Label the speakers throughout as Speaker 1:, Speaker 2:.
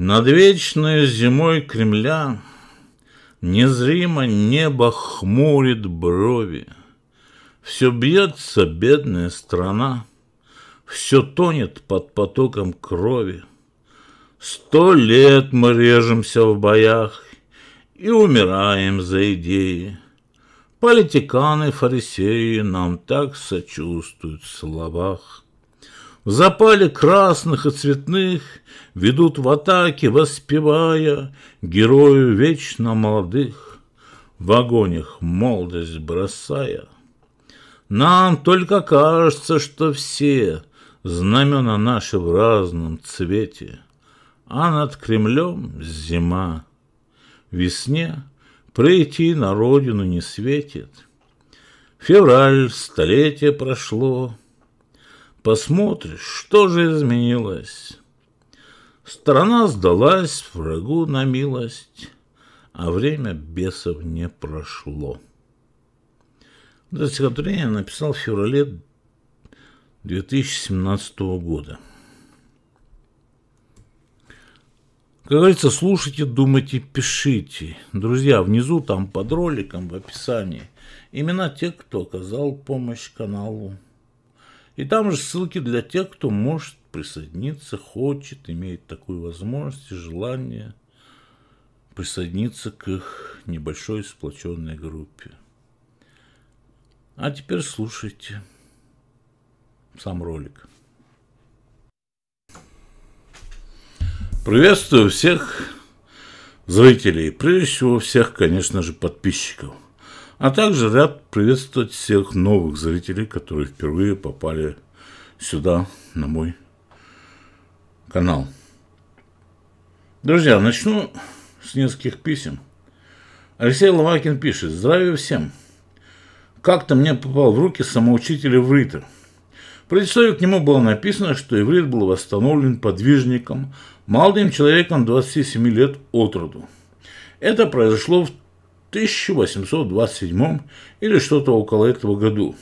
Speaker 1: Над вечной зимой Кремля Незримо небо хмурит брови, Все бьется бедная страна, Все тонет под потоком крови. Сто лет мы режемся в боях И умираем за идеи. Политиканы, фарисеи Нам так сочувствуют в словах. В запале красных и цветных Ведут в атаке, воспевая Герою вечно молодых, В огонях молодость бросая. Нам только кажется, что все Знамена наши в разном цвете, А над Кремлем зима. Весне прийти на родину не светит. Февраль, столетие прошло — Посмотришь, что же изменилось. Страна сдалась врагу на милость, а время бесов не прошло. Это стихотворение я написал в феврале 2017 года. Как говорится, слушайте, думайте, пишите. Друзья, внизу там под роликом в описании имена тех, кто оказал помощь каналу. И там же ссылки для тех, кто может присоединиться, хочет, имеет такую возможность и желание присоединиться к их небольшой сплоченной группе. А теперь слушайте сам ролик. Приветствую всех зрителей, прежде всего всех, конечно же, подписчиков – а также рад приветствовать всех новых зрителей, которые впервые попали сюда, на мой канал. Друзья, начну с нескольких писем. Алексей Ломакин пишет. Здравия всем. Как-то мне попал в руки самоучитель Эврита. В к нему было написано, что Эврит был восстановлен подвижником, молодым человеком 27 лет от роду. Это произошло в 1827 или что-то около этого году.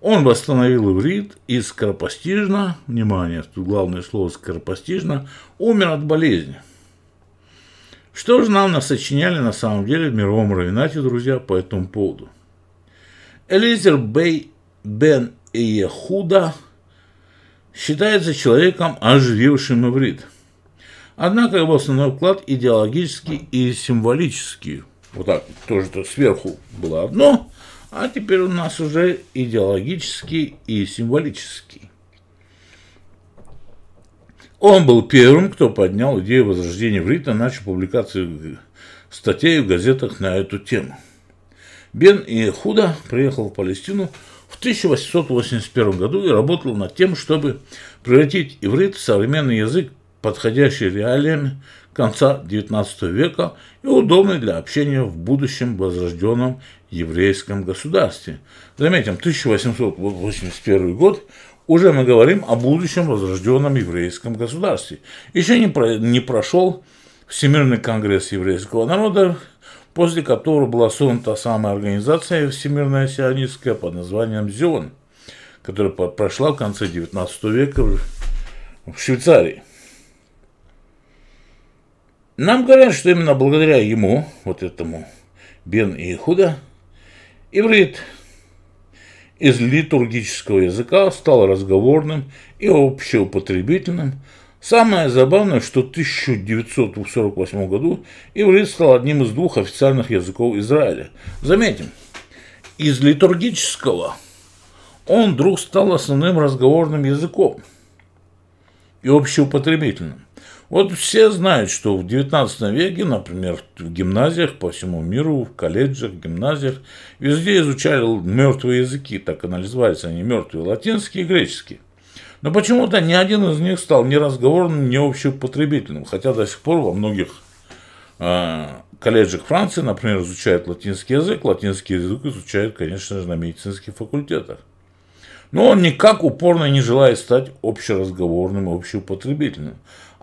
Speaker 1: Он восстановил иврит и скоропостижно, внимание, тут главное слово скоропостижно, умер от болезни. Что же нам насочиняли на самом деле в мировом равенате, друзья, по этому поводу? Элизер Бей Бен Иехуда считается человеком, оживившим иврит. Однако его основной вклад идеологический и символический – вот так, тоже -то сверху было одно, а теперь у нас уже идеологический и символический. Он был первым, кто поднял идею возрождения иврита, начал публикации статей в газетах на эту тему. Бен и Худа приехал в Палестину в 1881 году и работал над тем, чтобы превратить иврит в современный язык, подходящий реалиям конца XIX века и удобный для общения в будущем возрожденном еврейском государстве. Заметим, 1881 год, уже мы говорим о будущем возрожденном еврейском государстве. Еще не, про, не прошел Всемирный конгресс еврейского народа, после которого была создана та самая организация Всемирная сионистская под названием ЗИОН, которая прошла в конце XIX века в Швейцарии. Нам говорят, что именно благодаря ему, вот этому Бен и Худа, иврит из литургического языка стал разговорным и общеупотребительным. Самое забавное, что в 1948 году иврит стал одним из двух официальных языков Израиля. Заметим, из литургического он вдруг стал основным разговорным языком и общеупотребительным. Вот все знают, что в 19 веке, например, в гимназиях по всему миру, в колледжах, гимназиях, везде изучали мертвые языки, так и назывались, они мертвые, латинский и греческий. Но почему-то ни один из них стал ни разговорным, ни общеупотребительным, хотя до сих пор во многих э, колледжах Франции, например, изучают латинский язык, латинский язык изучают, конечно же, на медицинских факультетах. Но он никак упорно не желает стать общеразговорным и общеупотребительным.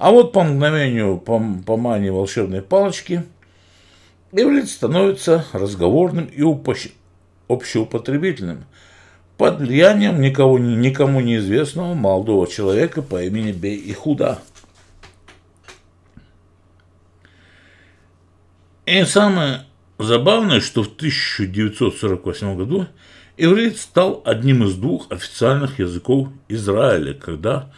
Speaker 1: А вот по мгновению по, по мане волшебной палочки иврит становится разговорным и упощ... общеупотребительным под влиянием никого, никому неизвестного молодого человека по имени Бей и Худа. И самое забавное, что в 1948 году иврит стал одним из двух официальных языков Израиля, когда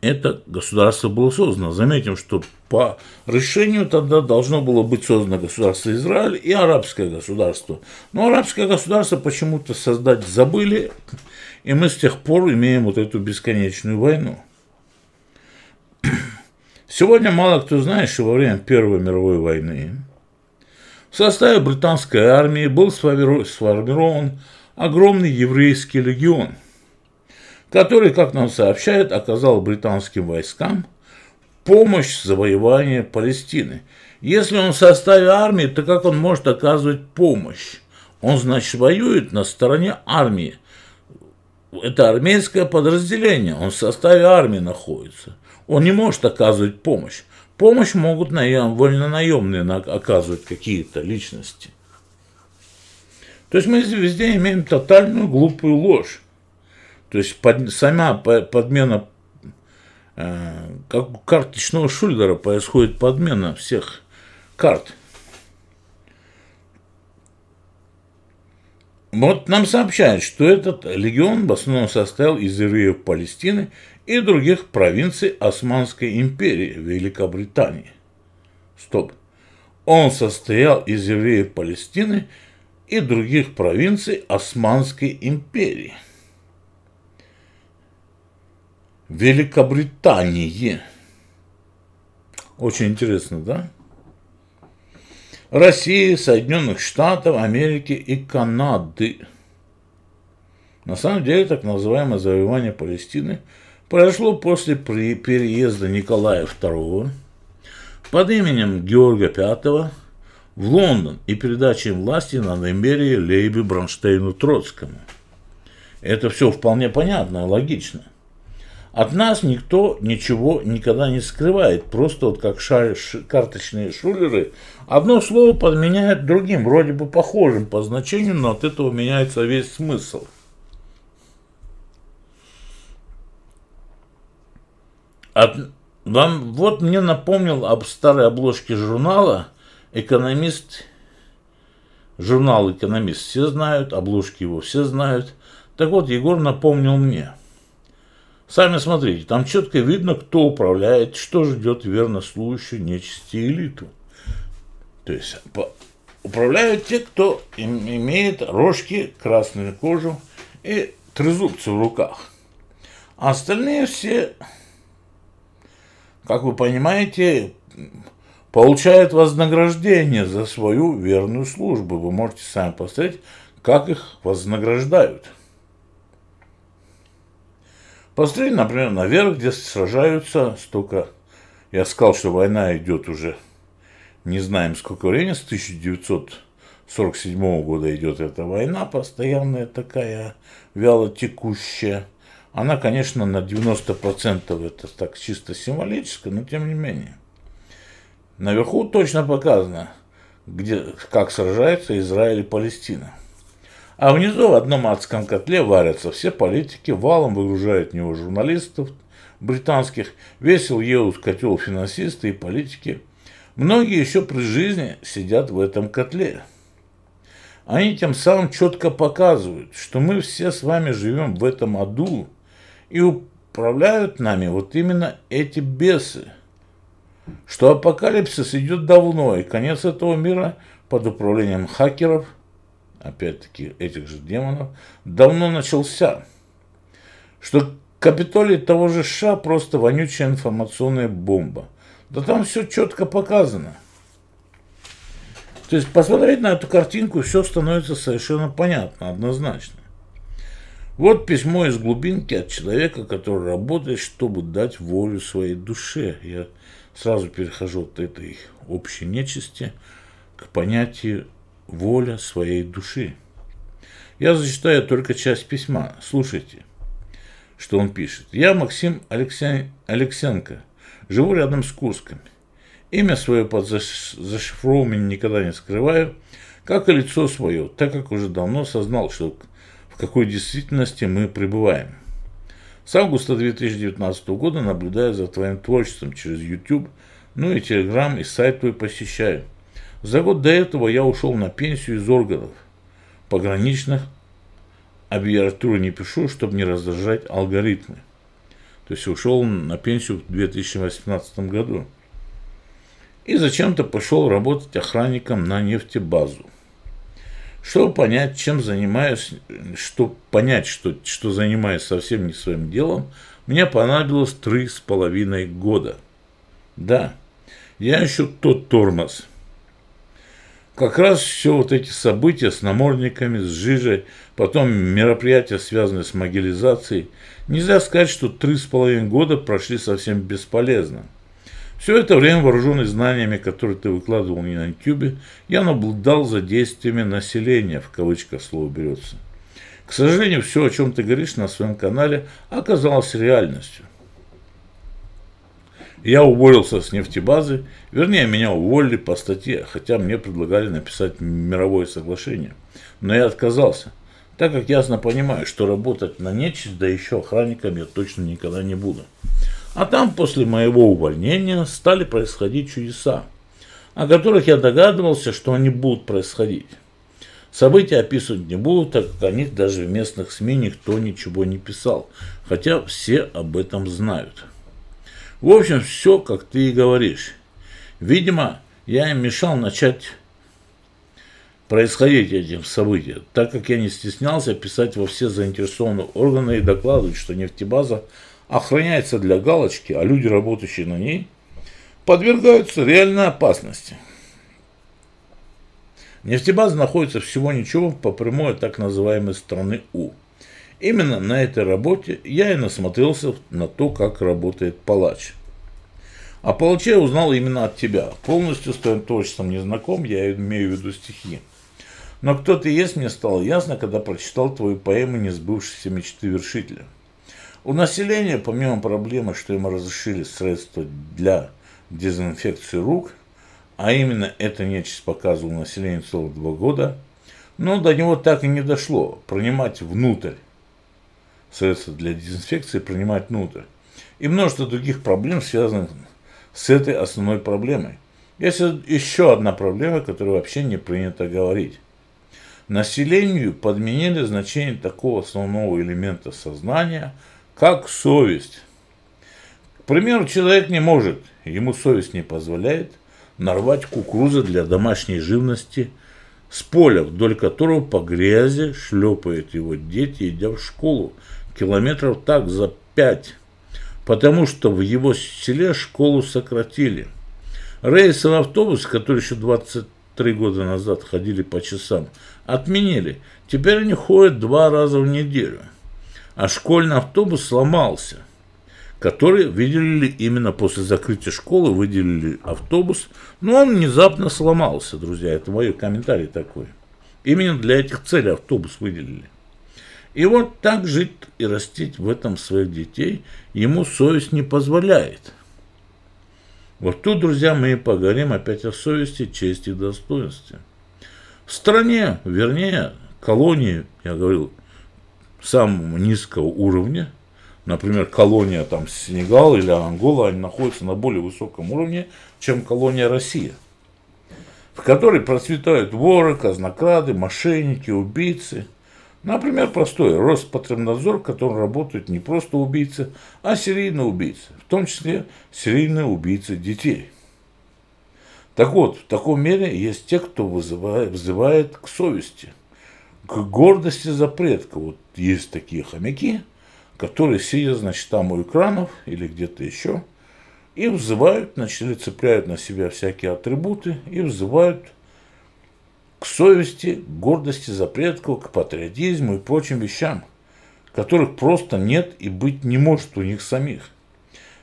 Speaker 1: это государство было создано. Заметим, что по решению тогда должно было быть создано государство Израиль и арабское государство. Но арабское государство почему-то создать забыли, и мы с тех пор имеем вот эту бесконечную войну. Сегодня мало кто знает, что во время Первой мировой войны в составе британской армии был сформирован огромный еврейский легион – который, как нам сообщают, оказал британским войскам помощь в завоевании Палестины. Если он в составе армии, то как он может оказывать помощь? Он, значит, воюет на стороне армии. Это армейское подразделение, он в составе армии находится. Он не может оказывать помощь. Помощь могут наем вольнонаемные оказывать какие-то личности. То есть мы везде имеем тотальную глупую ложь. То есть под, сама подмена э, как у карточного шульдера происходит подмена всех карт. Вот нам сообщают, что этот легион в основном состоял из евреев Палестины и других провинций Османской империи Великобритании. Стоп. Он состоял из евреев Палестины и других провинций Османской империи – Великобритании. Очень интересно, да? России, Соединенных Штатов, Америки и Канады. На самом деле, так называемое завоевание Палестины произошло после переезда Николая II под именем Георга V в Лондон и передачи им власти на империей Лейби Бронштейну Троцкому. Это все вполне понятно и логично – от нас никто ничего никогда не скрывает. Просто вот как шар, ш, карточные шулеры одно слово подменяет другим, вроде бы похожим по значению, но от этого меняется весь смысл. От, вам, вот мне напомнил об старой обложке журнала «Экономист», журнал «Экономист» все знают, обложки его все знают. Так вот, Егор напомнил мне – Сами смотрите, там четко видно, кто управляет, что ждет верно служащую нечисти элиту. То есть управляют те, кто имеет рожки, красную кожу и трезубцы в руках. А остальные все, как вы понимаете, получают вознаграждение за свою верную службу. Вы можете сами посмотреть, как их вознаграждают. Посмотри, например, наверх, где сражаются столько... Я сказал, что война идет уже, не знаем сколько времени, с 1947 года идет эта война, постоянная такая, вяло текущая. Она, конечно, на 90% это так чисто символическое, но тем не менее. Наверху точно показано, где, как сражается Израиль и Палестина. А внизу в одном адском котле варятся все политики, валом выгружают в него журналистов британских, весел едут котел финансисты и политики. Многие еще при жизни сидят в этом котле. Они тем самым четко показывают, что мы все с вами живем в этом аду, и управляют нами вот именно эти бесы. Что апокалипсис идет давно, и конец этого мира под управлением хакеров – опять-таки, этих же демонов, давно начался. Что Капитолий того же США просто вонючая информационная бомба. Да там все четко показано. То есть посмотреть на эту картинку, все становится совершенно понятно, однозначно. Вот письмо из глубинки от человека, который работает, чтобы дать волю своей душе. Я сразу перехожу от этой общей нечисти к понятию воля своей души. Я зачитаю только часть письма. Слушайте, что он пишет. Я Максим Алексей... Алексенко. Живу рядом с Курском. Имя свое под заш... никогда не скрываю, как и лицо свое, так как уже давно осознал, что в какой действительности мы пребываем. С августа 2019 года наблюдаю за твоим творчеством через YouTube, ну и Telegram, и сайт твой посещаю – за год до этого я ушел на пенсию из органов пограничных. Абиатуру не пишу, чтобы не раздражать алгоритмы. То есть ушел на пенсию в 2018 году. И зачем-то пошел работать охранником на нефтебазу. Чтобы понять, чем занимаюсь, чтобы понять, что, что занимаюсь совсем не своим делом, мне понадобилось три с половиной года. Да, я еще тот тормоз – как раз все вот эти события с намордниками, с жижей, потом мероприятия, связанные с могилизацией, нельзя сказать, что три с половиной года прошли совсем бесполезно. Все это время, вооруженный знаниями, которые ты выкладывал не на YouTube, я наблюдал за действиями населения, в кавычках слово берется. К сожалению, все, о чем ты говоришь на своем канале, оказалось реальностью – я уволился с нефтебазы, вернее, меня уволили по статье, хотя мне предлагали написать мировое соглашение. Но я отказался, так как ясно понимаю, что работать на нечисть, да еще охранником я точно никогда не буду. А там после моего увольнения стали происходить чудеса, о которых я догадывался, что они будут происходить. События описывать не буду, так как о них даже в местных СМИ никто ничего не писал, хотя все об этом знают. В общем, все, как ты и говоришь. Видимо, я им мешал начать происходить этим событиям, так как я не стеснялся писать во все заинтересованные органы и докладывать, что нефтебаза охраняется для галочки, а люди, работающие на ней, подвергаются реальной опасности. Нефтебаза находится всего ничего по прямой так называемой страны У – Именно на этой работе я и насмотрелся на то, как работает палач. А палача я узнал именно от тебя. Полностью с твоим творчеством не знаком, я имею в виду стихи. Но кто ты есть, мне стало ясно, когда прочитал твою поэму «Несбывшиеся мечты вершителя». У населения, помимо проблемы, что им разрешили средства для дезинфекции рук, а именно эта нечисть показывала населению целых два года, но до него так и не дошло принимать внутрь средства для дезинфекции принимать внутрь. И множество других проблем, связанных с этой основной проблемой. Есть еще одна проблема, о которой вообще не принято говорить. Населению подменили значение такого основного элемента сознания, как совесть. К примеру, человек не может, ему совесть не позволяет, нарвать кукурузы для домашней живности с поля, вдоль которого по грязи шлепают его дети, идя в школу – километров так за пять, потому что в его селе школу сократили. Рейсы Рейсовый автобус, который еще 23 года назад ходили по часам, отменили. Теперь они ходят два раза в неделю. А школьный автобус сломался, который выделили именно после закрытия школы, выделили автобус, но он внезапно сломался, друзья. Это мой комментарий такой. Именно для этих целей автобус выделили. И вот так жить и растить в этом своих детей ему совесть не позволяет. Вот тут, друзья, мы и поговорим опять о совести, чести и достоинстве. В стране, вернее, колонии, я говорил, самого низкого уровня, например, колония там Сенегал или Ангола, они находятся на более высоком уровне, чем колония Россия, в которой процветают воры, казнокрады, мошенники, убийцы – Например, простой Роспотребнадзор, в котором работают не просто убийцы, а серийные убийцы, в том числе серийные убийцы детей. Так вот, в таком мере есть те, кто вызывает, вызывает к совести, к гордости за предка. Вот есть такие хомяки, которые сидят, значит, там у экранов или где-то еще, и взывают, значит, или цепляют на себя всякие атрибуты, и взывают к совести, к гордости за предков, к патриотизму и прочим вещам, которых просто нет и быть не может у них самих.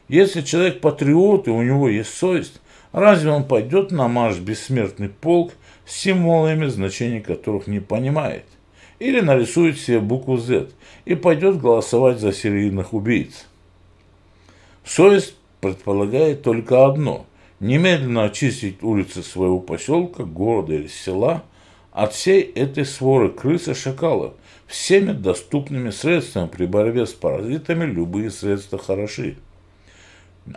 Speaker 1: Если человек патриот и у него есть совесть, разве он пойдет на марш бессмертный полк, с символами значений которых не понимает? Или нарисует себе букву Z и пойдет голосовать за серийных убийц? Совесть предполагает только одно – немедленно очистить улицы своего поселка, города или села от всей этой своры крыс и шакалов всеми доступными средствами при борьбе с паразитами любые средства хороши.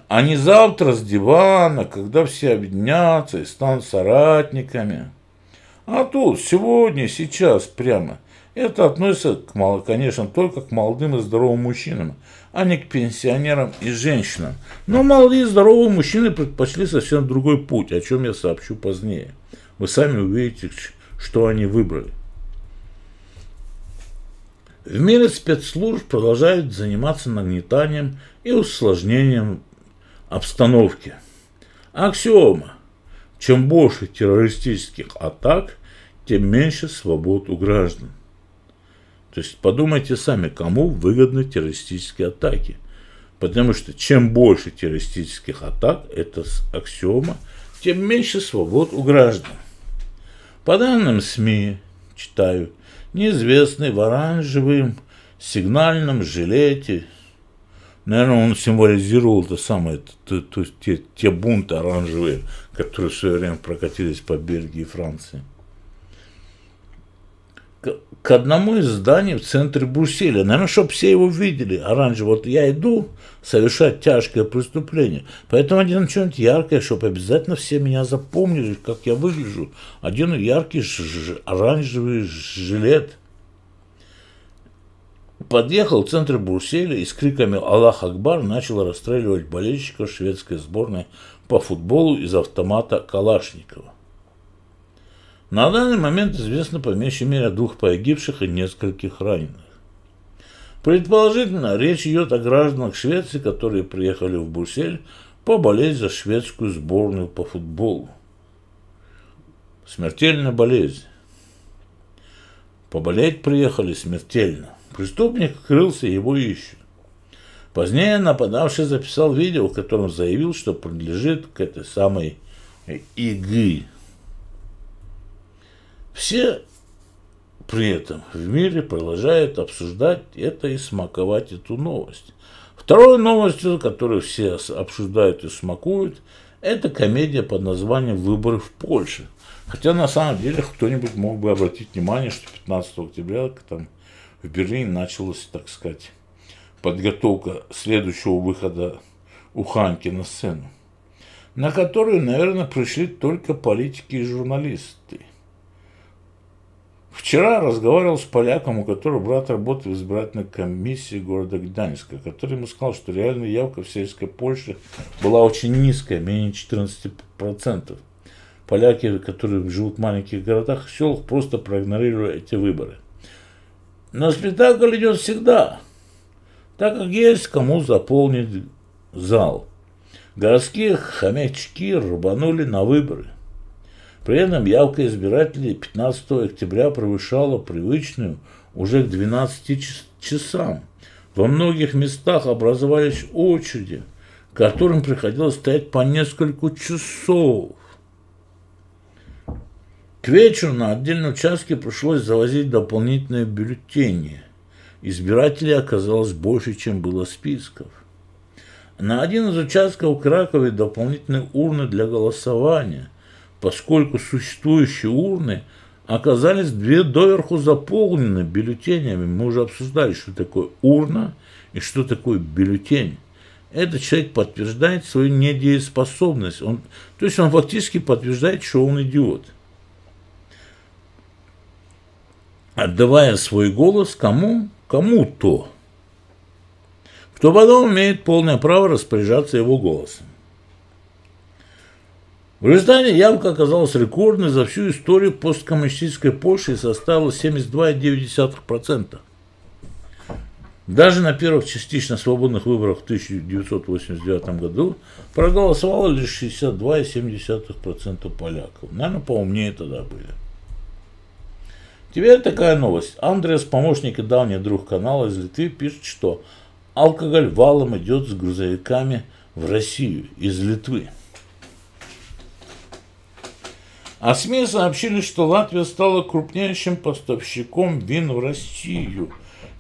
Speaker 1: А не завтра с дивана, когда все объединятся и станут соратниками. А тут, сегодня, сейчас, прямо. Это относится, к, конечно, только к молодым и здоровым мужчинам, а не к пенсионерам и женщинам. Но молодые здоровые мужчины предпочли совсем другой путь, о чем я сообщу позднее. Вы сами увидите, что они выбрали. В мире спецслужб продолжают заниматься нагнетанием и усложнением обстановки. Аксиома. Чем больше террористических атак, тем меньше свобод у граждан. То есть подумайте сами, кому выгодны террористические атаки. Потому что чем больше террористических атак, это аксиома, тем меньше свобод у граждан. По данным СМИ, читаю, неизвестный в оранжевом сигнальном жилете, наверное, он символизировал то самое, то, то, те, те бунты оранжевые, которые в свое время прокатились по Бельгии и Франции – к, одному из зданий в центре Брюсселя. Наверное, чтобы все его видели. Оранжево. Вот я иду совершать тяжкое преступление. Поэтому один что-нибудь яркое, чтобы обязательно все меня запомнили, как я выгляжу. Один яркий оранжевый жилет. Подъехал в центр Брюсселя и с криками «Аллах Акбар» начал расстреливать болельщиков шведской сборной по футболу из автомата Калашникова. На данный момент известно по меньшей мере о двух погибших и нескольких раненых. Предположительно, речь идет о гражданах Швеции, которые приехали в Брюссель поболеть за шведскую сборную по футболу. Смертельная болезнь. Поболеть приехали смертельно. Преступник крылся, его ищут. Позднее нападавший записал видео, в котором заявил, что принадлежит к этой самой ИГИ. Все при этом в мире продолжают обсуждать это и смаковать эту новость. Второй новостью, которую все обсуждают и смакуют, это комедия под названием «Выборы в Польше». Хотя на самом деле кто-нибудь мог бы обратить внимание, что 15 октября там, в Берлине началась, так сказать, подготовка следующего выхода Уханьки на сцену, на которую, наверное, пришли только политики и журналисты. Вчера разговаривал с поляком, у которого брат работает в избирательной комиссии города Гданьска, который ему сказал, что реальная явка в сельской Польше была очень низкая, менее 14%. Поляки, которые живут в маленьких городах, селах, просто проигнорировали эти выборы. На спектакль идет всегда, так как есть кому заполнить зал. Городские хомячки рубанули на выборы. При этом явка избирателей 15 октября превышала привычную уже к 12 часам. Во многих местах образовались очереди, к которым приходилось стоять по несколько часов. К вечеру на отдельном участке пришлось завозить дополнительные бюллетени. Избирателей оказалось больше, чем было списков. На один из участков в Кракове дополнительные урны для голосования – поскольку существующие урны оказались две доверху заполнены бюллетенями. Мы уже обсуждали, что такое урна и что такое бюллетень. Этот человек подтверждает свою недееспособность. Он, то есть он фактически подтверждает, что он идиот. Отдавая свой голос кому? Кому-то. Кто потом имеет полное право распоряжаться его голосом. В результате явка оказалась рекордной за всю историю посткоммунистической Польши и составила 72,9%. Даже на первых частично свободных выборах в 1989 году проголосовало лишь 62,7% поляков. Наверное, поумнее тогда были. Теперь такая новость. Андреас, помощник и давний друг канала из Литвы, пишет, что алкоголь валом идет с грузовиками в Россию из Литвы. А СМИ сообщили, что Латвия стала крупнейшим поставщиком вин в Россию.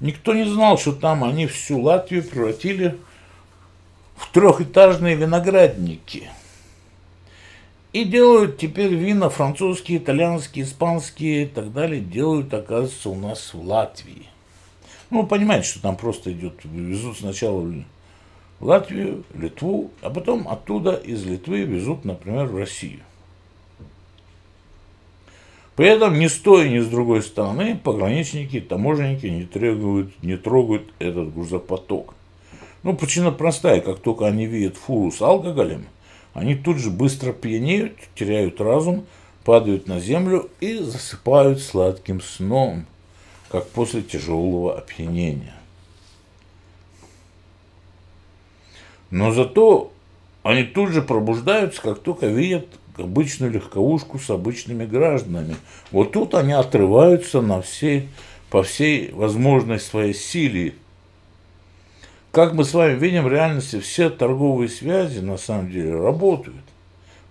Speaker 1: Никто не знал, что там они всю Латвию превратили в трехэтажные виноградники. И делают теперь вина французские, итальянские, испанские и так далее. Делают, оказывается, у нас в Латвии. Ну, вы понимаете, что там просто идет, везут сначала в Латвию, Литву, а потом оттуда из Литвы везут, например, в Россию. При этом ни с той, ни с другой стороны пограничники, таможенники не, трогают, не трогают этот грузопоток. Ну, причина простая. Как только они видят фуру с алкоголем, они тут же быстро пьянеют, теряют разум, падают на землю и засыпают сладким сном, как после тяжелого опьянения. Но зато они тут же пробуждаются, как только видят обычную легковушку с обычными гражданами. Вот тут они отрываются на всей, по всей возможной своей силе. Как мы с вами видим, в реальности все торговые связи на самом деле работают.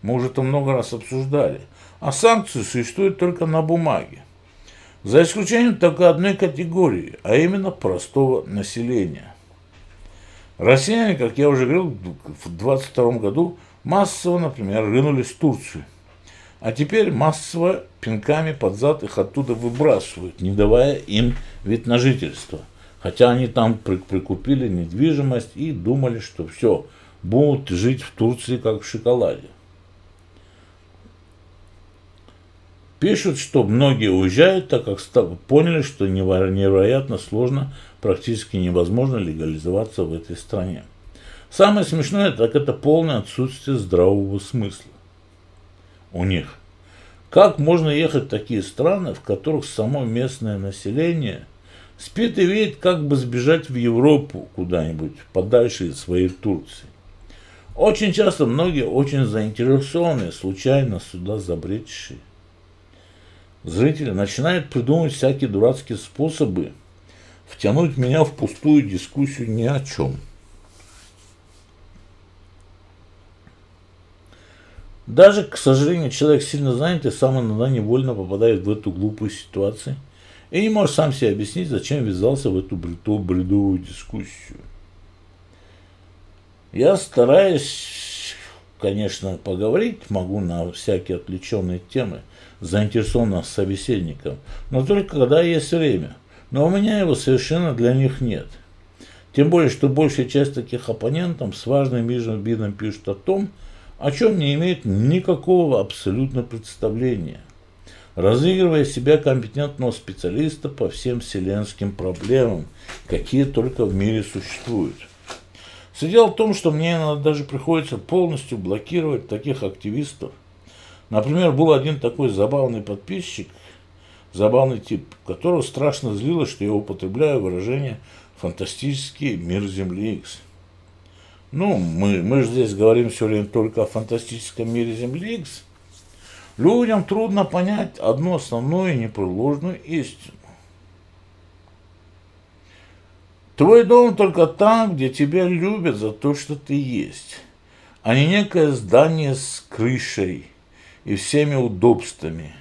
Speaker 1: Мы уже это много раз обсуждали. А санкции существуют только на бумаге. За исключением только одной категории, а именно простого населения. Россияне, как я уже говорил, в 22 году Массово, например, рынулись в Турцию. А теперь массово пинками под зад их оттуда выбрасывают, не давая им вид на жительство. Хотя они там прикупили недвижимость и думали, что все, будут жить в Турции как в шоколаде. Пишут, что многие уезжают, так как поняли, что невероятно сложно, практически невозможно легализоваться в этой стране. Самое смешное, так это полное отсутствие здравого смысла у них. Как можно ехать в такие страны, в которых само местное население спит и видит, как бы сбежать в Европу куда-нибудь, подальше из своей Турции? Очень часто многие очень заинтересованные, случайно сюда забредшие зрители начинают придумывать всякие дурацкие способы втянуть меня в пустую дискуссию ни о чем – Даже, к сожалению, человек сильно занятый сам иногда невольно попадает в эту глупую ситуацию и не может сам себе объяснить, зачем ввязался в эту бредовую дискуссию. Я стараюсь, конечно, поговорить могу на всякие отвлеченные темы заинтересованным собеседником, но только когда есть время. Но у меня его совершенно для них нет. Тем более, что большая часть таких оппонентов с важным видом пишут о том, о чем не имеет никакого абсолютно представления, разыгрывая себя компетентного специалиста по всем вселенским проблемам, какие только в мире существуют. Все дело в том, что мне иногда даже приходится полностью блокировать таких активистов. Например, был один такой забавный подписчик, забавный тип, которого страшно злило, что я употребляю выражение «фантастический мир Земли Икс». Ну, мы, мы же здесь говорим все время только о фантастическом мире Земли X. Людям трудно понять одну основную и непреложную истину. Твой дом только там, где тебя любят за то, что ты есть, а не некое здание с крышей и всеми удобствами,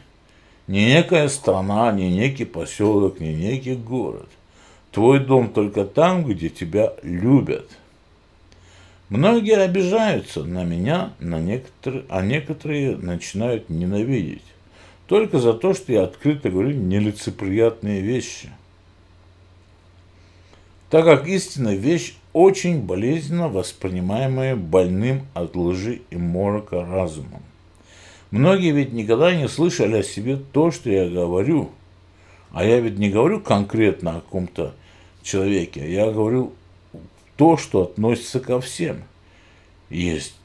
Speaker 1: не некая страна, не некий поселок, не некий город. Твой дом только там, где тебя любят – Многие обижаются на меня, на некоторые, а некоторые начинают ненавидеть. Только за то, что я открыто говорю нелицеприятные вещи. Так как истина – вещь, очень болезненно воспринимаемая больным от лжи и морока разумом. Многие ведь никогда не слышали о себе то, что я говорю. А я ведь не говорю конкретно о каком-то человеке, я говорю то, что относится ко всем. Есть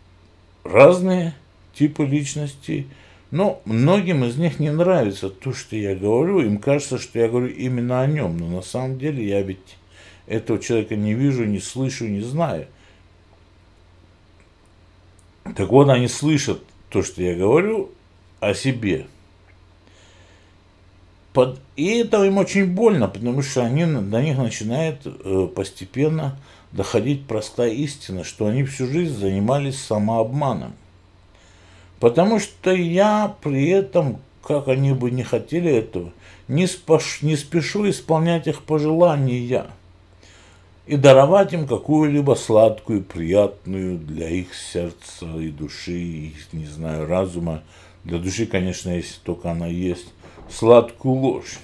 Speaker 1: разные типы личностей, но многим из них не нравится то, что я говорю. Им кажется, что я говорю именно о нем. Но на самом деле я ведь этого человека не вижу, не слышу, не знаю. Так вот, они слышат то, что я говорю о себе. Под... И это им очень больно, потому что они, на них начинает э, постепенно доходить простая истина, что они всю жизнь занимались самообманом. Потому что я при этом, как они бы не хотели этого, не, спеш, не спешу исполнять их пожелания и даровать им какую-либо сладкую, приятную для их сердца и души, их, не знаю, разума. Для души, конечно, если только она есть, сладкую ложь.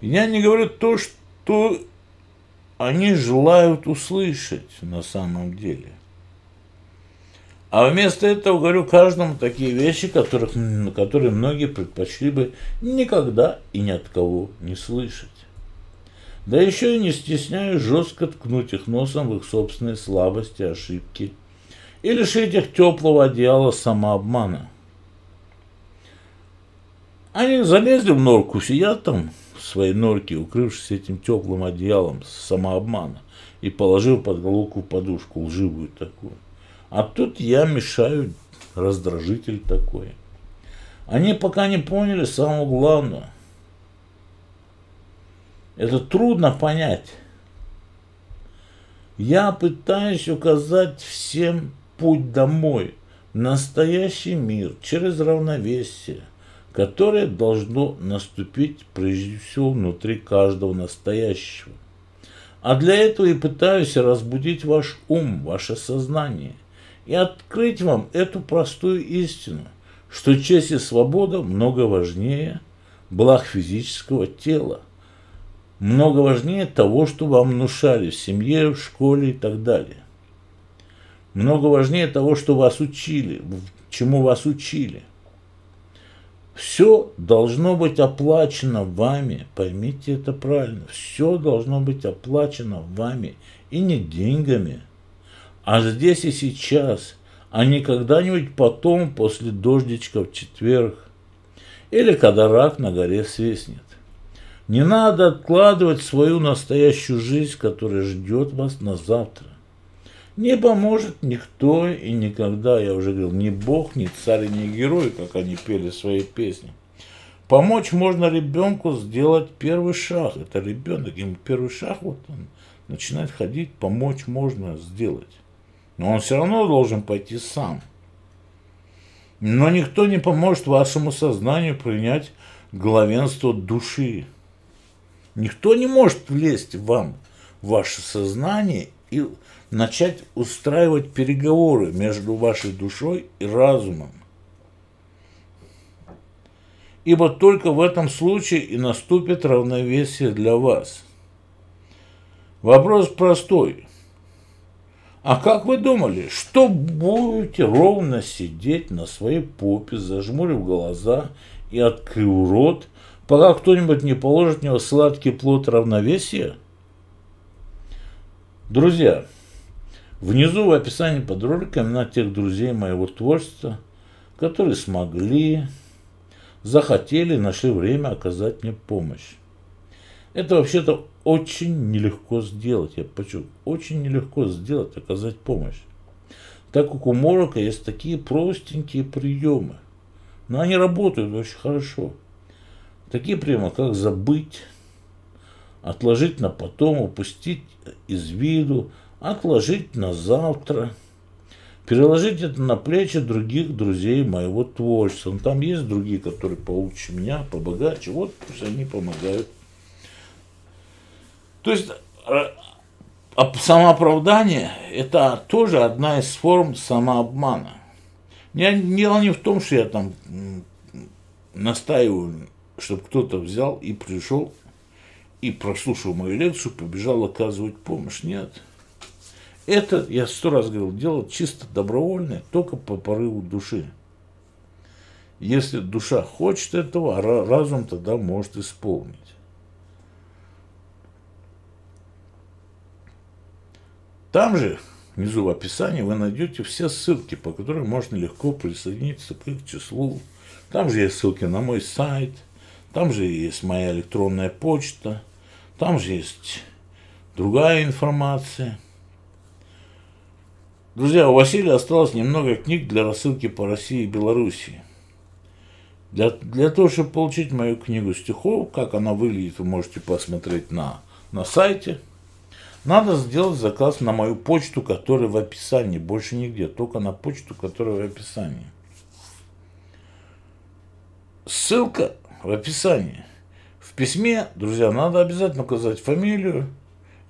Speaker 1: Я не говорю то, что они желают услышать на самом деле. А вместо этого говорю каждому такие вещи, которых, которые многие предпочли бы никогда и ни от кого не слышать. Да еще и не стесняюсь жестко ткнуть их носом в их собственные слабости, ошибки и лишить их теплого одеяла самообмана. Они залезли в норку, сидят там, в своей норке, укрывшись этим теплым одеялом самообмана, и положил под головку подушку лживую такую. А тут я мешаю, раздражитель такой. Они пока не поняли самого главного. Это трудно понять. Я пытаюсь указать всем путь домой, в настоящий мир, через равновесие которое должно наступить прежде всего внутри каждого настоящего. А для этого и пытаюсь разбудить ваш ум, ваше сознание и открыть вам эту простую истину, что честь и свобода много важнее благ физического тела, много важнее того, что вам внушали в семье, в школе и так далее. Много важнее того, что вас учили, чему вас учили – все должно быть оплачено вами. Поймите это правильно. Все должно быть оплачено вами. И не деньгами. А здесь и сейчас. А не когда-нибудь потом, после дождичка в четверг. Или когда рак на горе свистнет. Не надо откладывать свою настоящую жизнь, которая ждет вас на завтра. Не поможет никто и никогда, я уже говорил, ни бог, ни царь, ни герой, как они пели свои песни. Помочь можно ребенку сделать первый шаг. Это ребенок, ему первый шаг, вот он начинает ходить, помочь можно сделать. Но он все равно должен пойти сам. Но никто не поможет вашему сознанию принять главенство души. Никто не может влезть вам в ваше сознание и начать устраивать переговоры между вашей душой и разумом. Ибо только в этом случае и наступит равновесие для вас. Вопрос простой. А как вы думали, что будете ровно сидеть на своей попе, зажмурив глаза и открыв рот, пока кто-нибудь не положит в него сладкий плод равновесия? Друзья, Внизу в описании под роликом на тех друзей моего творчества, которые смогли, захотели, нашли время оказать мне помощь. Это вообще-то очень нелегко сделать, я почему? Очень нелегко сделать, оказать помощь. Так как у Морока есть такие простенькие приемы. Но они работают очень хорошо. Такие приемы, как забыть, отложить на потом, упустить из виду, отложить на завтра, переложить это на плечи других друзей моего творчества. Ну, там есть другие, которые получше меня, побогаче. Вот пусть они помогают. То есть э, а самооправдание – это тоже одна из форм самообмана. Я, дело не в том, что я там настаиваю, чтобы кто-то взял и пришел и прослушал мою лекцию, побежал оказывать помощь. Нет. Это, я сто раз говорил, дело чисто добровольное, только по порыву души. Если душа хочет этого, а разум тогда может исполнить. Там же, внизу в описании, вы найдете все ссылки, по которым можно легко присоединиться к их числу. Там же есть ссылки на мой сайт, там же есть моя электронная почта, там же есть другая информация – Друзья, у Василия осталось немного книг для рассылки по России и Белоруссии. Для, для того, чтобы получить мою книгу стихов, как она выглядит, вы можете посмотреть на, на сайте. Надо сделать заказ на мою почту, которая в описании, больше нигде, только на почту, которая в описании. Ссылка в описании. В письме, друзья, надо обязательно указать фамилию,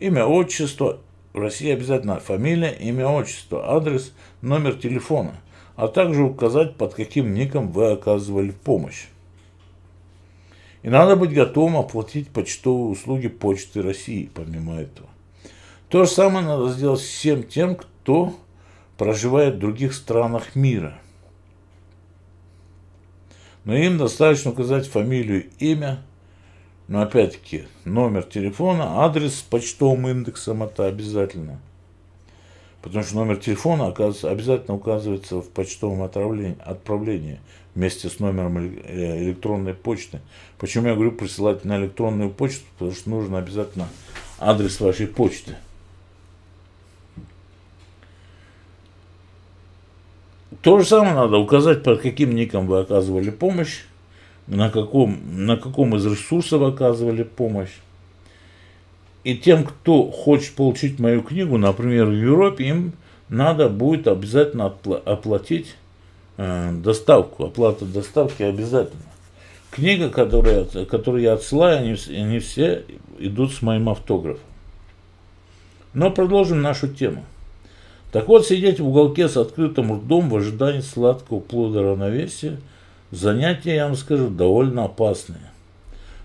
Speaker 1: имя, отчество в России обязательно фамилия, имя, отчество, адрес, номер телефона, а также указать, под каким ником вы оказывали помощь. И надо быть готовым оплатить почтовые услуги Почты России, помимо этого. То же самое надо сделать всем тем, кто проживает в других странах мира. Но им достаточно указать фамилию, имя, но опять-таки, номер телефона, адрес с почтовым индексом это обязательно. Потому что номер телефона оказывается, обязательно указывается в почтовом отправлении, отправлении вместе с номером э, электронной почты. Почему я говорю присылать на электронную почту? Потому что нужно обязательно адрес вашей почты. То же самое надо указать, под каким ником вы оказывали помощь на каком, на каком из ресурсов оказывали помощь. И тем, кто хочет получить мою книгу, например, в Европе, им надо будет обязательно оплатить э, доставку. Оплата доставки обязательно. Книга, которая, которую я отсылаю, они, они все идут с моим автографом. Но продолжим нашу тему. Так вот, сидеть в уголке с открытым ртом в ожидании сладкого плода равновесия – Занятия, я вам скажу, довольно опасные.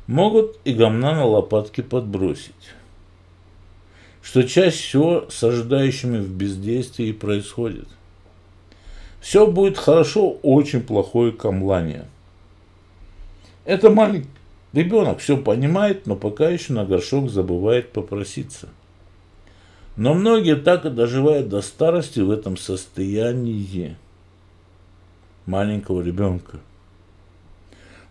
Speaker 1: Могут и гомна на лопатки подбросить. Что чаще всего с ожидающими в бездействии происходит. Все будет хорошо, очень плохое камлание. Это маленький ребенок все понимает, но пока еще на горшок забывает попроситься. Но многие так и доживают до старости в этом состоянии маленького ребенка.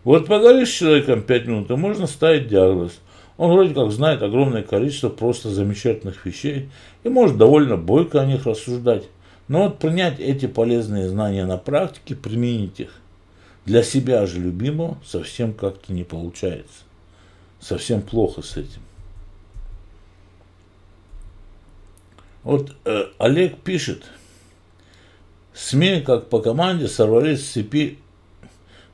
Speaker 1: Вот поговоришь с человеком 5 минут, и можно ставить диагноз. Он вроде как знает огромное количество просто замечательных вещей и может довольно бойко о них рассуждать. Но вот принять эти полезные знания на практике, применить их для себя же любимого совсем как-то не получается. Совсем плохо с этим. Вот э, Олег пишет, СМИ, как по команде, сорвались с цепи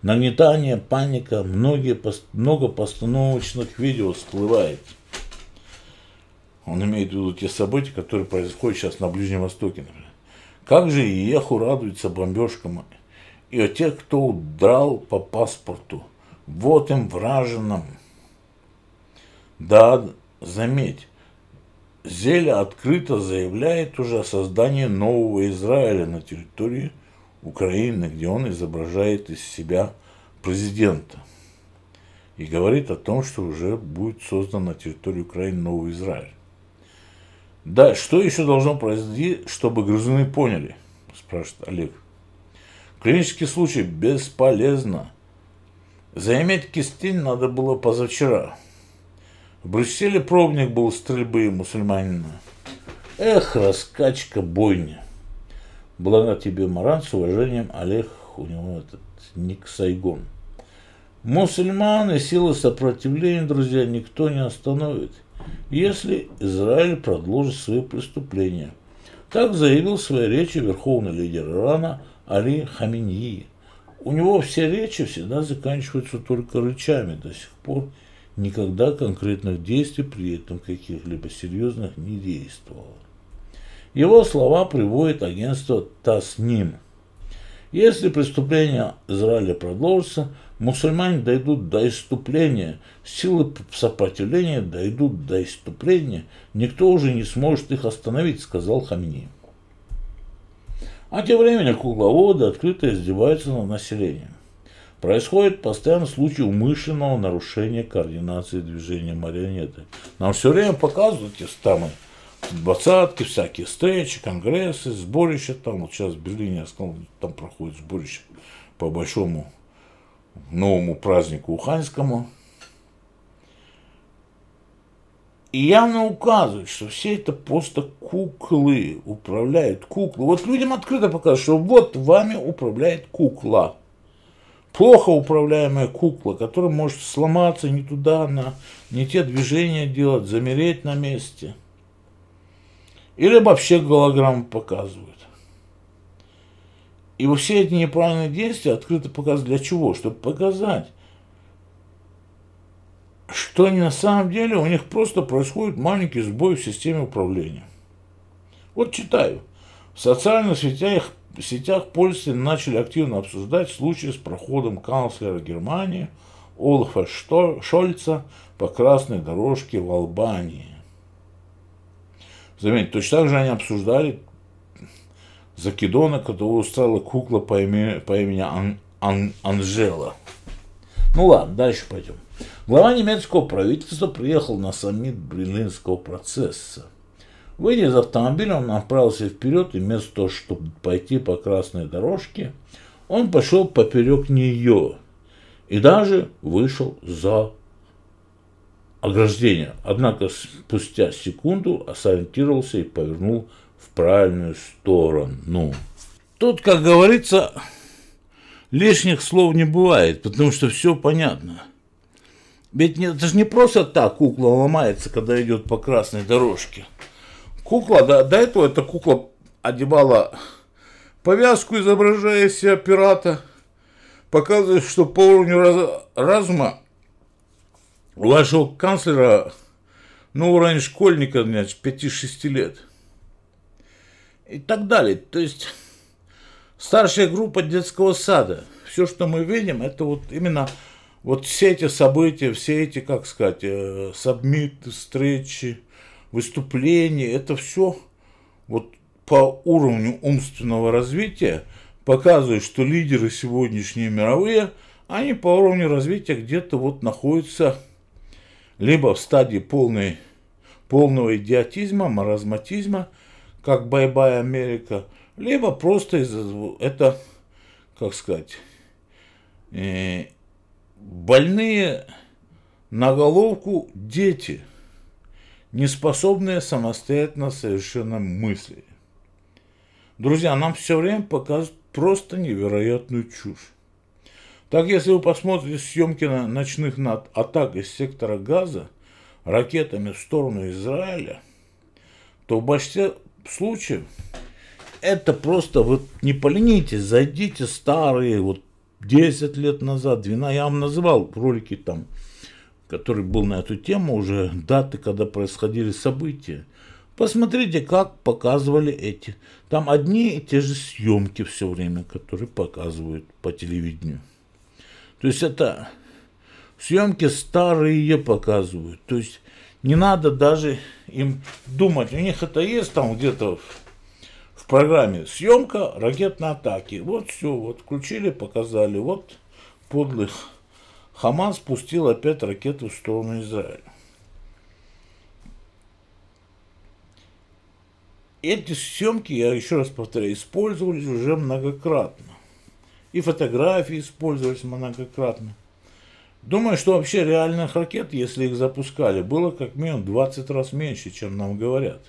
Speaker 1: Нагнетание, паника, многие, много постановочных видео всплывает. Он имеет в виду те события, которые происходят сейчас на Ближнем Востоке, например. Как же еху радуется бомбежкам и о тех, кто удрал по паспорту. Вот им враженам. Да, заметь, Зеля открыто заявляет уже о создании нового Израиля на территории – Украины, где он изображает из себя президента и говорит о том, что уже будет создан на территории Украины новый Израиль. Да, что еще должно произойти, чтобы граждане поняли, спрашивает Олег. Клинический случай бесполезно. Заиметь кистень надо было позавчера. В Брюсселе пробник был стрельбы мусульманина. Эх, раскачка бойня. Блага тебе, Маран, с уважением, Олег, у него этот ник Сайгон. Мусульманы, силы сопротивления, друзья, никто не остановит, если Израиль продолжит свои преступления. Так заявил в своей речи верховный лидер Ирана Али Хаминьи. У него все речи всегда заканчиваются только рычами до сих пор, никогда конкретных действий при этом каких-либо серьезных не действовало. Его слова приводит агентство ТАСНИМ. Если преступления Израиля продолжатся, мусульмане дойдут до иступления, силы сопротивления дойдут до иступления, никто уже не сможет их остановить, сказал Хамини. А тем временем кукловоды открыто издеваются над населением. Происходит постоянно случай умышленного нарушения координации движения марионеты. Нам все время показывают эти стамы двадцатки, всякие встречи, конгрессы, сборища там. Вот сейчас в Берлине я сказал, там проходит сборище по большому новому празднику уханьскому. И явно указывает, что все это просто куклы, управляют куклы. Вот людям открыто показывают, что вот вами управляет кукла. Плохо управляемая кукла, которая может сломаться не туда, на, не те движения делать, замереть на месте – или вообще голограмму показывают. И все эти неправильные действия открыто показывают для чего? Чтобы показать, что на самом деле у них просто происходит маленький сбой в системе управления. Вот читаю. В социальных сетях, сетях пользователи начали активно обсуждать случаи с проходом канцлера Германии Олафа Шольца по красной дорожке в Албании. Заметьте, точно так же они обсуждали закидона, которого устала кукла по имени, по имени Ан, Ан, Анжела. Ну ладно, дальше пойдем. Глава немецкого правительства приехал на саммит Берлинского процесса. Выйдя из автомобиля, он направился вперед, и вместо того, чтобы пойти по красной дорожке, он пошел поперек нее и даже вышел за ограждения. Однако спустя секунду сориентировался и повернул в правильную сторону. Тут, как говорится, лишних слов не бывает, потому что все понятно. Ведь не, это же не просто так кукла ломается, когда идет по красной дорожке. Кукла, до, до этого эта кукла одевала повязку, изображая себя пирата, показывая, что по уровню раз, разума у вашего канцлера, ну, уровень школьника, значит, 5-6 лет. И так далее. То есть, старшая группа детского сада. Все, что мы видим, это вот именно вот все эти события, все эти, как сказать, э, сабмиты, встречи, выступления, это все вот по уровню умственного развития показывает, что лидеры сегодняшние мировые, они по уровню развития где-то вот находятся либо в стадии полной, полного идиотизма, маразматизма, как «Бай-бай, Америка», либо просто из это, как сказать, э, больные на головку дети, не способные самостоятельно совершенно мысли. Друзья, нам все время показывают просто невероятную чушь. Так, если вы посмотрите съемки на ночных над атак из сектора газа ракетами в сторону Израиля, то в большинстве случаев это просто вы не поленитесь, зайдите старые, вот 10 лет назад, 12, я вам называл ролики там, который был на эту тему уже, даты, когда происходили события. Посмотрите, как показывали эти. Там одни и те же съемки все время, которые показывают по телевидению. То есть это съемки старые показывают. То есть не надо даже им думать. У них это есть там где-то в, в программе. Съемка ракетной атаки. Вот все, вот включили, показали. Вот подлых Хамас спустил опять ракету в сторону Израиля. Эти съемки, я еще раз повторяю, использовались уже многократно и фотографии использовались многократно. Думаю, что вообще реальных ракет, если их запускали, было как минимум 20 раз меньше, чем нам говорят.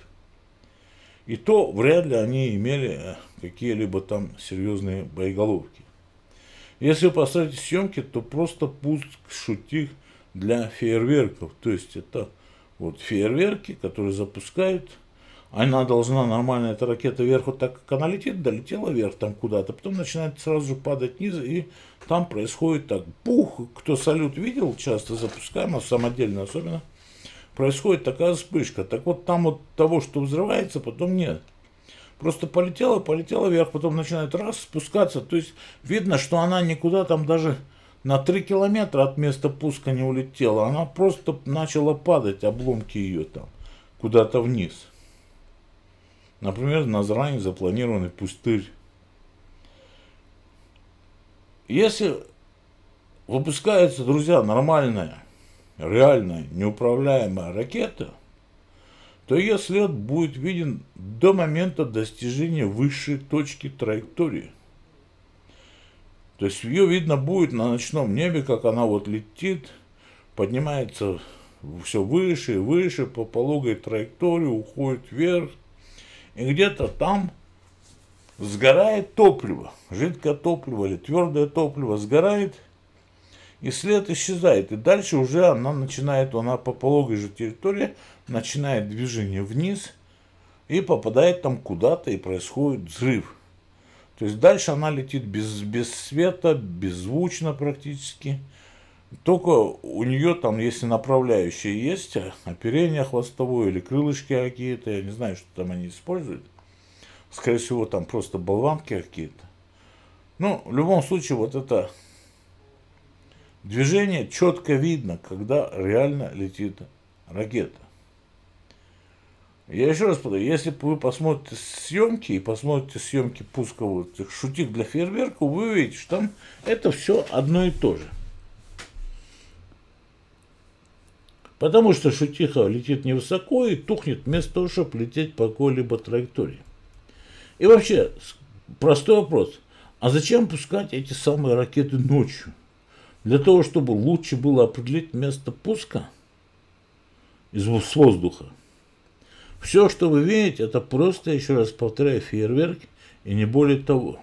Speaker 1: И то вряд ли они имели э, какие-либо там серьезные боеголовки. Если вы посмотрите съемки, то просто пуск шутих для фейерверков. То есть это вот фейерверки, которые запускают она должна нормально, эта ракета вверх, вот так как она летит, долетела вверх там куда-то, потом начинает сразу же падать вниз, и там происходит так, пух, кто салют видел, часто запускаем, а самодельно особенно, происходит такая вспышка. Так вот, там вот того, что взрывается, потом нет. Просто полетела, полетела вверх, потом начинает раз спускаться, то есть видно, что она никуда там даже на 3 километра от места пуска не улетела, она просто начала падать, обломки ее там, куда-то вниз. Например, на заранее запланированный пустырь. Если выпускается, друзья, нормальная, реальная, неуправляемая ракета, то ее след будет виден до момента достижения высшей точки траектории. То есть ее видно будет на ночном небе, как она вот летит, поднимается все выше и выше по пологой траектории, уходит вверх, и где-то там сгорает топливо, жидкое топливо или твердое топливо сгорает, и след исчезает. И дальше уже она начинает, она по пологой же территории начинает движение вниз и попадает там куда-то и происходит взрыв. То есть дальше она летит без, без света, беззвучно практически. Только у нее там, если направляющие есть, э, оперение хвостовое или крылышки какие-то, я не знаю, что там они используют. Скорее всего, там просто болванки какие-то. Ну, в любом случае, вот это движение четко видно, когда реально летит ракета. Я еще раз повторю, если вы посмотрите съемки и посмотрите съемки пусковых шутик для фейерверка, вы увидите, что там это все одно и то же. Потому что шутиха летит невысоко и тухнет вместо того, чтобы лететь по какой-либо траектории. И вообще, простой вопрос. А зачем пускать эти самые ракеты ночью? Для того, чтобы лучше было определить место пуска из с воздуха. Все, что вы видите, это просто, еще раз повторяю, фейерверк и не более того.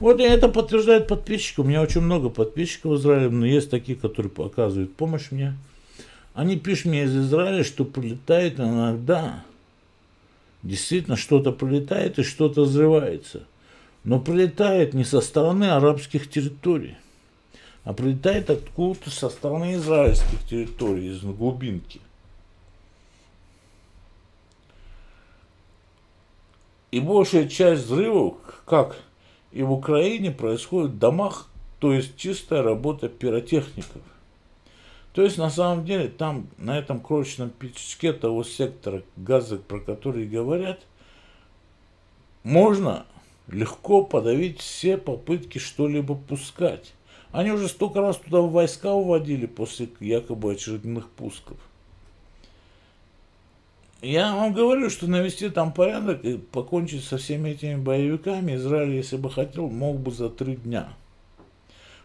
Speaker 1: Вот и это подтверждает подписчики. У меня очень много подписчиков в Израиле, но есть такие, которые оказывают помощь мне. Они пишут мне из Израиля, что прилетает иногда. Действительно, что-то прилетает и что-то взрывается. Но прилетает не со стороны арабских территорий, а прилетает откуда-то со стороны израильских территорий, из глубинки. И большая часть взрывов, как и в Украине, происходит в домах, то есть чистая работа пиротехников. То есть, на самом деле, там, на этом крошечном пятачке того сектора газа, про который говорят, можно легко подавить все попытки что-либо пускать. Они уже столько раз туда войска уводили после якобы очередных пусков. Я вам говорю, что навести там порядок и покончить со всеми этими боевиками Израиль, если бы хотел, мог бы за три дня.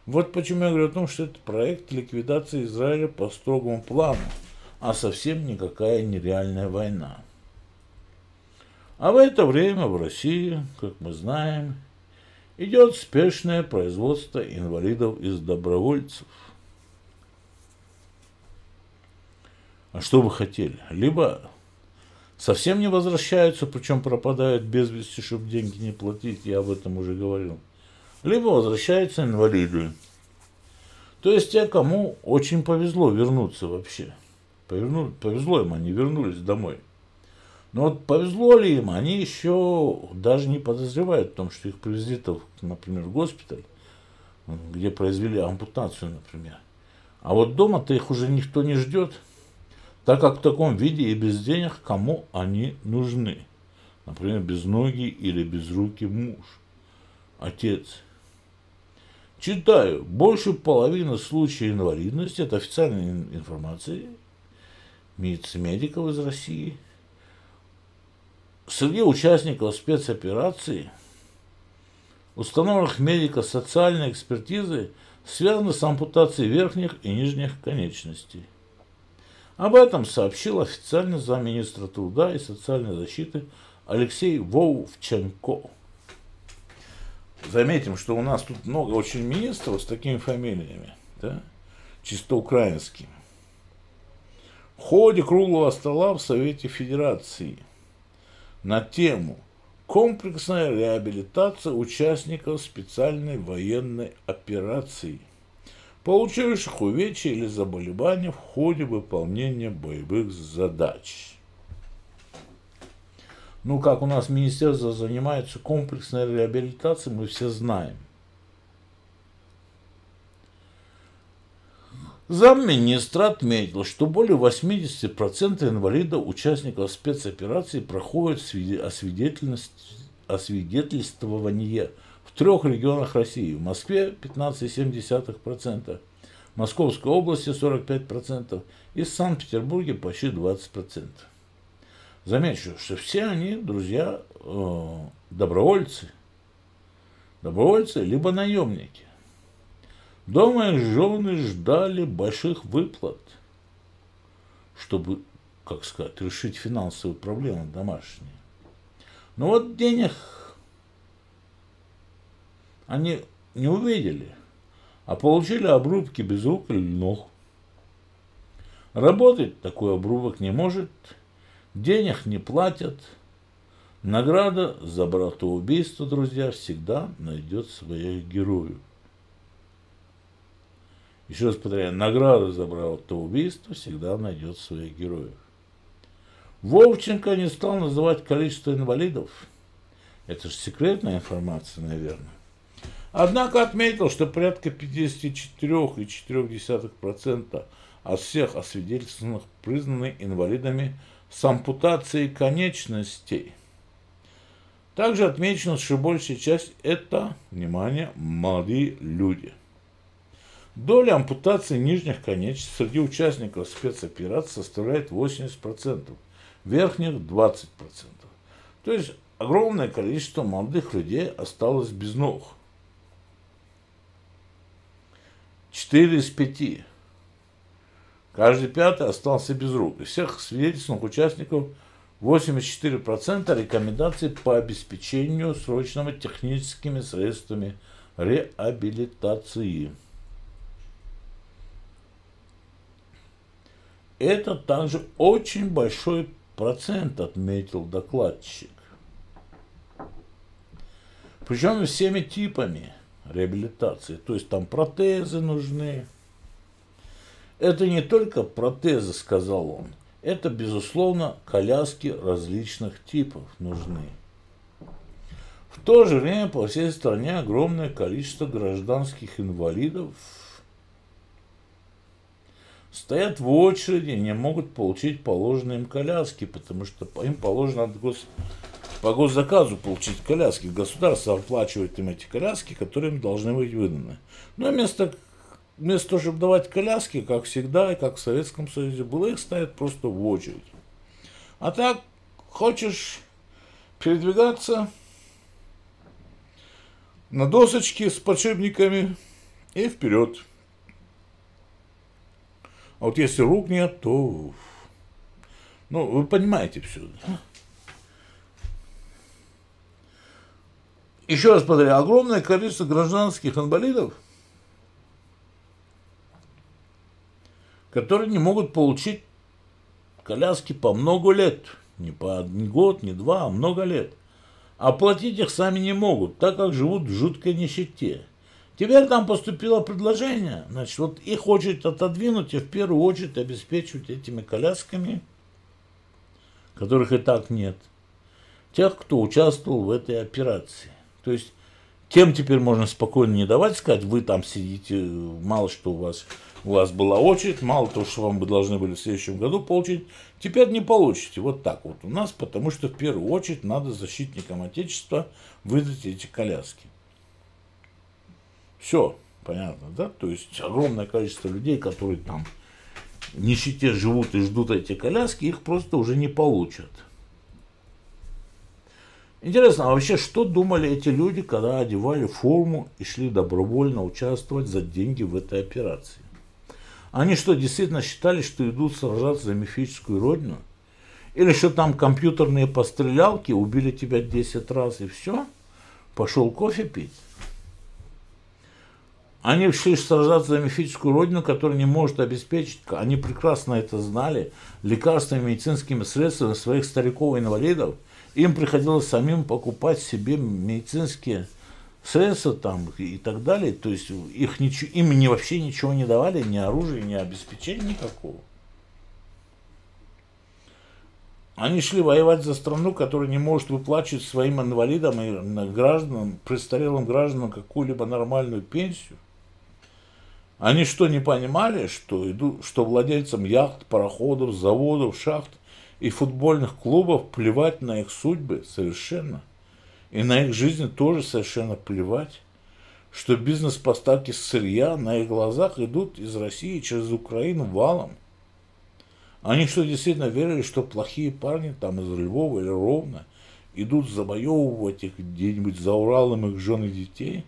Speaker 1: Вот почему я говорю о том, что это проект ликвидации Израиля по строгому плану, а совсем никакая нереальная война. А в это время в России, как мы знаем, идет спешное производство инвалидов из добровольцев. А что вы хотели? Либо совсем не возвращаются, причем пропадают без вести, чтобы деньги не платить, я об этом уже говорил – либо возвращаются инвалиды. То есть те, кому очень повезло вернуться вообще. Поверну, повезло им, они вернулись домой. Но вот повезло ли им, они еще даже не подозревают о том, что их привезли, -то, например, в госпиталь, где произвели ампутацию, например. А вот дома-то их уже никто не ждет, так как в таком виде и без денег кому они нужны. Например, без ноги или без руки муж, отец – Читаю. Больше половины случаев инвалидности, это официальная информация, медиков из России, среди участников спецоперации, установленных медико-социальной экспертизы, связаны с ампутацией верхних и нижних конечностей. Об этом сообщил официально замминистра труда и социальной защиты Алексей Вовченко заметим, что у нас тут много очень министров с такими фамилиями, да? чисто украинскими. В ходе круглого стола в Совете Федерации на тему «Комплексная реабилитация участников специальной военной операции», получивших увечья или заболевания в ходе выполнения боевых задач – ну, как у нас министерство занимается комплексной реабилитацией, мы все знаем. Замминистра отметил, что более 80% инвалидов, участников спецоперации, проходят освидетельствование в трех регионах России. В Москве 15,7%, в Московской области 45% и в Санкт-Петербурге почти 20%. Замечу, что все они друзья э, добровольцы. Добровольцы, либо наемники. Дома их жены ждали больших выплат, чтобы, как сказать, решить финансовые проблемы домашние. Но вот денег они не увидели, а получили обрубки без рук или ног. Работать такой обрубок не может – Денег не платят. Награда за братоубийство, друзья, всегда найдет своих героев. Еще раз повторяю, награда за братоубийство всегда найдет своих героев. Вовченко не стал называть количество инвалидов. Это же секретная информация, наверное. Однако отметил, что порядка 54,4% от всех освидетельствованных признаны инвалидами – с ампутацией конечностей. Также отмечено, что большая часть это, внимание, молодые люди. Доля ампутации нижних конечностей среди участников спецоперации составляет 80%, верхних 20%. То есть огромное количество молодых людей осталось без ног. Четыре из пяти Каждый пятый остался без рук. Из всех свидетельственных участников 84% рекомендаций по обеспечению срочными техническими средствами реабилитации. Это также очень большой процент, отметил докладчик. Причем всеми типами реабилитации. То есть там протезы нужны, это не только протезы, сказал он. Это, безусловно, коляски различных типов нужны. В то же время по всей стране огромное количество гражданских инвалидов стоят в очереди, и не могут получить положенные им коляски, потому что им положено от гос... по госзаказу получить коляски. Государство оплачивает им эти коляски, которые им должны быть выданы. Но вместо вместо того, чтобы давать коляски, как всегда и как в Советском Союзе, было их ставят просто в очередь. А так, хочешь передвигаться на досочке с подшипниками и вперед. А вот если рук нет, то... Ну, вы понимаете все. Еще раз повторяю, огромное количество гражданских инвалидов – которые не могут получить коляски по много лет. Не по не год, не два, а много лет. Оплатить их сами не могут, так как живут в жуткой нищете. Теперь там поступило предложение, значит, вот их очередь отодвинуть и в первую очередь обеспечивать этими колясками, которых и так нет, тех, кто участвовал в этой операции. То есть тем теперь можно спокойно не давать сказать, вы там сидите, мало что у вас у вас была очередь, мало того, что вам бы должны были в следующем году получить, теперь не получите. Вот так вот у нас, потому что в первую очередь надо защитникам Отечества выдать эти коляски. Все, понятно, да? То есть огромное количество людей, которые там в нищете живут и ждут эти коляски, их просто уже не получат. Интересно, а вообще, что думали эти люди, когда одевали форму и шли добровольно участвовать за деньги в этой операции? Они что, действительно считали, что идут сражаться за мифическую родину? Или что там компьютерные пострелялки убили тебя 10 раз и все? Пошел кофе пить? Они решили сражаться за мифическую родину, которая не может обеспечить, они прекрасно это знали, лекарственными медицинскими средствами своих стариков и инвалидов. Им приходилось самим покупать себе медицинские средства Сенса там и так далее. То есть их ничего, им не, вообще ничего не давали, ни оружия, ни обеспечения никакого. Они шли воевать за страну, которая не может выплачивать своим инвалидам и гражданам, престарелым гражданам какую-либо нормальную пенсию. Они что, не понимали, что, идут, что владельцам яхт, пароходов, заводов, шахт и футбольных клубов плевать на их судьбы совершенно? И на их жизнь тоже совершенно плевать, что бизнес-поставки сырья на их глазах идут из России через Украину валом. Они что, действительно верили, что плохие парни там из Львова или Ровно идут завоевывать их где-нибудь за Уралом их жены и детей?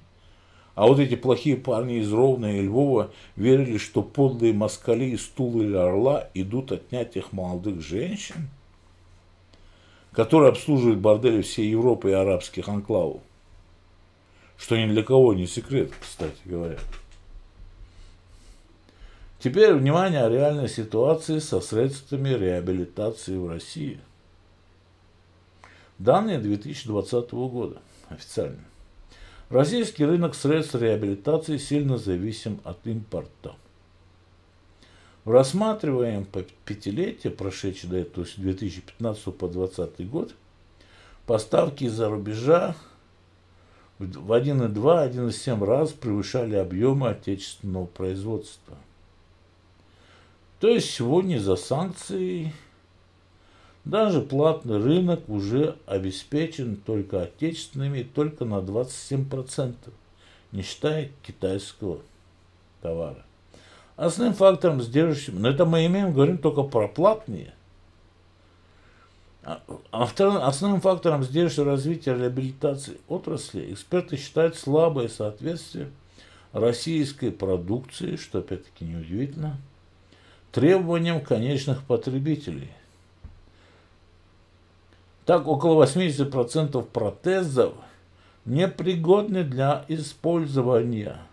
Speaker 1: А вот эти плохие парни из Ровно и Львова верили, что подлые москали из Тулы или Орла идут отнять их молодых женщин? который обслуживает бордели всей Европы и арабских анклавов. Что ни для кого не секрет, кстати говоря. Теперь внимание о реальной ситуации со средствами реабилитации в России. Данные 2020 года официально. Российский рынок средств реабилитации сильно зависим от импорта рассматриваем по пятилетие, прошедшее до этого, то есть 2015 по 2020 год, поставки из-за рубежа в 1,2-1,7 раз превышали объемы отечественного производства. То есть сегодня за санкции даже платный рынок уже обеспечен только отечественными, только на 27%, не считая китайского товара. Основным фактором сдерживающим, но это мы имеем, говорим только про платные. А, а вторым, основным фактором сдерживающего развития реабилитации отрасли эксперты считают слабое соответствие российской продукции, что опять-таки неудивительно, требованиям конечных потребителей. Так, около 80% протезов непригодны для использования –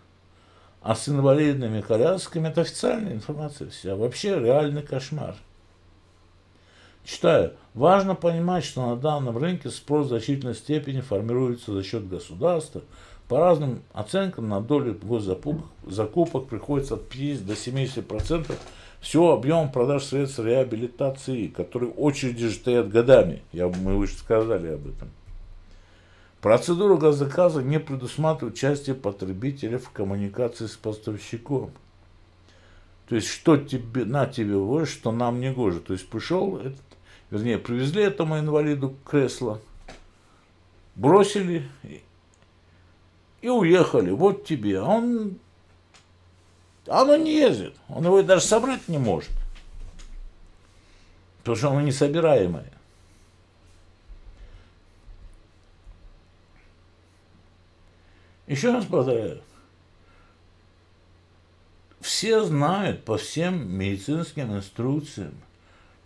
Speaker 1: а с инвалидными колясками это официальная информация вся. Вообще реальный кошмар. Читаю. Важно понимать, что на данном рынке спрос в значительной степени формируется за счет государства. По разным оценкам на долю закупок приходится от 50 до 70% всего объема продаж средств реабилитации, которые очереди стоят годами. Я, мы выше сказали об этом. Процедура газоказа не предусматривает участие потребителя в коммуникации с поставщиком. То есть, что тебе, на тебе вот, что нам не гоже. То есть, пришел, этот, вернее, привезли этому инвалиду кресло, бросили и, и уехали. Вот тебе. А он, оно не ездит. Он его даже собрать не может. Потому что оно несобираемое. Еще раз повторяю. Все знают по всем медицинским инструкциям.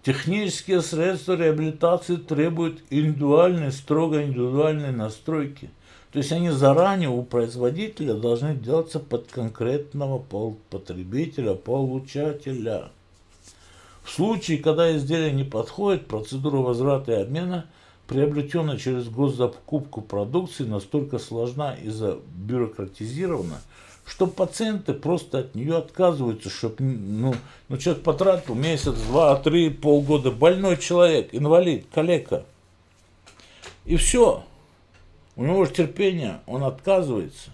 Speaker 1: Технические средства реабилитации требуют индивидуальной, строго индивидуальной настройки. То есть они заранее у производителя должны делаться под конкретного потребителя, получателя. В случае, когда изделие не подходит, процедура возврата и обмена – приобретенная через госзакупку продукции, настолько сложна и забюрократизирована, что пациенты просто от нее отказываются, чтобы, ну, ну человек потратил месяц, два, три, полгода, больной человек, инвалид, калека. И все. У него же терпение, он отказывается.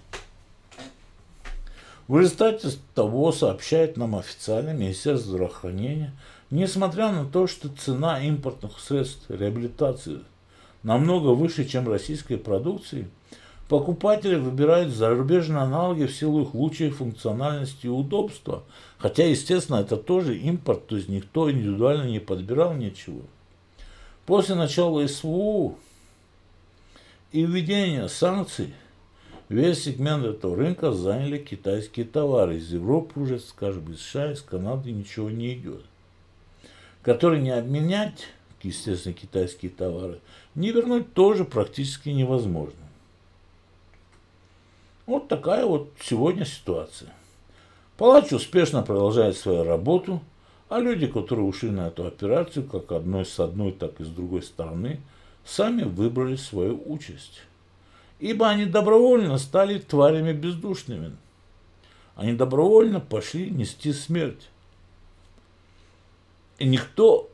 Speaker 1: В результате того сообщает нам официально Министерство здравоохранения, несмотря на то, что цена импортных средств реабилитации намного выше, чем российской продукции, покупатели выбирают зарубежные аналоги в силу их лучшей функциональности и удобства. Хотя, естественно, это тоже импорт, то есть никто индивидуально не подбирал ничего. После начала СВО и введения санкций весь сегмент этого рынка заняли китайские товары. Из Европы уже, скажем, из США, из Канады ничего не идет. который не обменять естественно, китайские товары, не вернуть тоже практически невозможно. Вот такая вот сегодня ситуация. Палач успешно продолжает свою работу, а люди, которые ушли на эту операцию, как одной с одной, так и с другой стороны, сами выбрали свою участь. Ибо они добровольно стали тварями бездушными. Они добровольно пошли нести смерть. И никто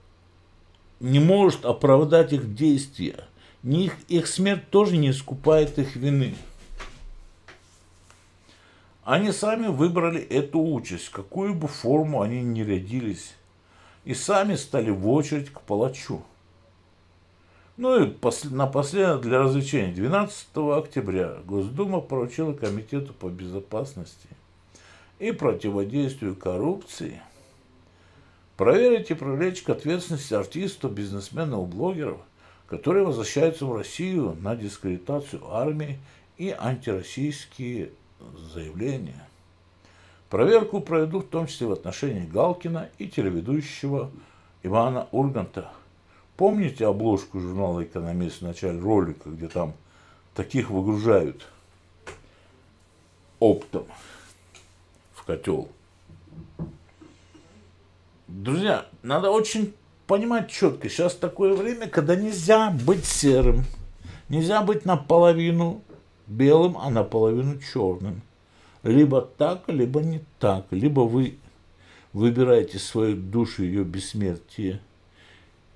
Speaker 1: не может оправдать их действия. их, их смерть тоже не искупает их вины. Они сами выбрали эту участь, какую бы форму они ни рядились, и сами стали в очередь к палачу. Ну и после, напоследок для развлечения. 12 октября Госдума поручила Комитету по безопасности и противодействию коррупции – Проверить и привлечь к ответственности артистов, бизнесменов, блогеров, которые возвращаются в Россию на дискредитацию армии и антироссийские заявления. Проверку проведу в том числе в отношении Галкина и телеведущего Ивана Урганта. Помните обложку журнала «Экономист» в начале ролика, где там таких выгружают оптом в котел? Друзья, надо очень понимать четко, сейчас такое время, когда нельзя быть серым, нельзя быть наполовину белым, а наполовину черным. Либо так, либо не так. Либо вы выбираете свою душу, ее бессмертие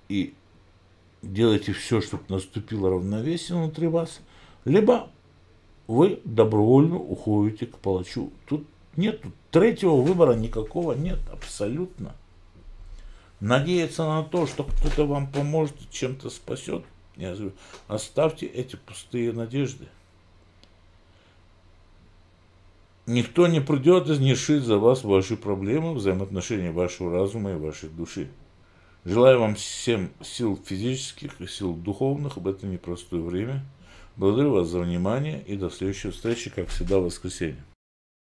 Speaker 1: и делаете все, чтобы наступило равновесие внутри вас, либо вы добровольно уходите к палачу. Тут нет третьего выбора никакого нет абсолютно. Надеяться на то, что кто-то вам поможет, чем-то спасет, я говорю, оставьте эти пустые надежды. Никто не придет и не решит за вас ваши проблемы, взаимоотношения вашего разума и вашей души. Желаю вам всем сил физических и сил духовных в это непростое время. Благодарю вас за внимание и до следующей встречи, как всегда, в воскресенье.